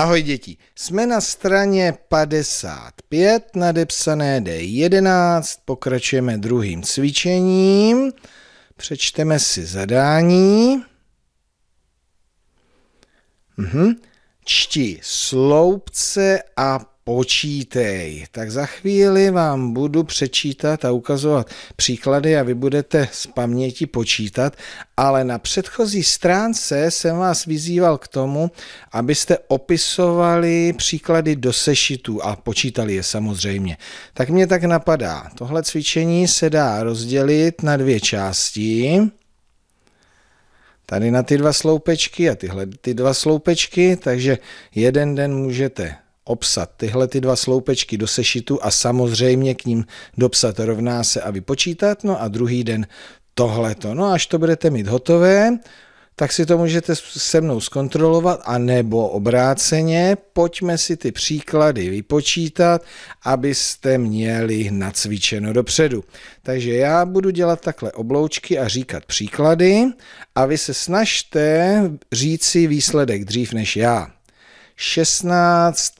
Ahoj děti, jsme na straně 55, nadepsané D11, pokračujeme druhým cvičením, přečteme si zadání. Mhm. Čti sloupce a počítej. Tak za chvíli vám budu přečítat a ukazovat příklady a vy budete z paměti počítat, ale na předchozí stránce jsem vás vyzýval k tomu, abyste opisovali příklady do sešitů a počítali je samozřejmě. Tak mě tak napadá, tohle cvičení se dá rozdělit na dvě části tady na ty dva sloupečky a tyhle ty dva sloupečky, takže jeden den můžete obsat tyhle ty dva sloupečky do sešitu a samozřejmě k ním dopsat rovná se a vypočítat, no a druhý den tohleto. No až to budete mít hotové, tak si to můžete se mnou zkontrolovat, a nebo obráceně, pojďme si ty příklady vypočítat, abyste měli nacvičeno dopředu. Takže já budu dělat takhle obloučky a říkat příklady a vy se snažte říct si výsledek dřív než já. 16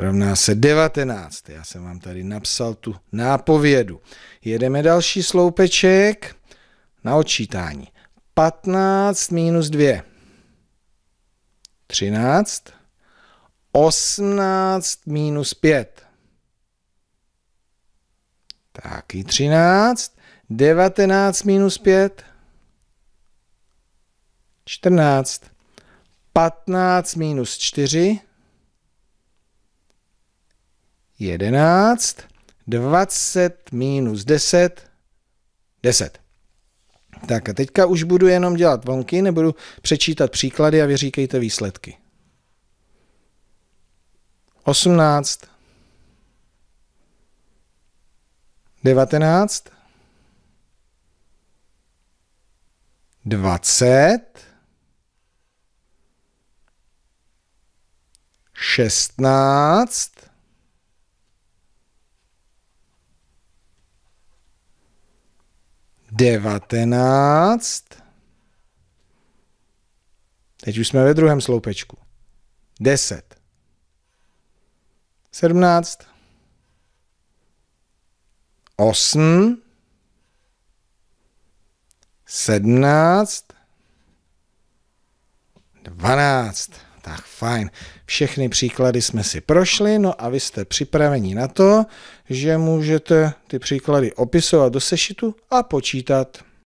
rovná se 19. Já jsem vám tady napsal tu nápovědu. Jedeme další sloupeček na odčítání. 15 minus 2. 13. 18 minus 5. Taky 13. 19 minus 5. 14. 15 minus 4. 11, 20 minus 10, 10. Tak a teďka už budu jenom dělat vonky, nebudu přečítat příklady a vyříkejte výsledky. 18, 19, 20, 16, devatenáct. Teď už jsme ve druhém sloupečku. Deset. Sedmnáct. Osm. Sedmnáct. Dvanáct. Tak fajn, všechny příklady jsme si prošli, no a vy jste připraveni na to, že můžete ty příklady opisovat do sešitu a počítat.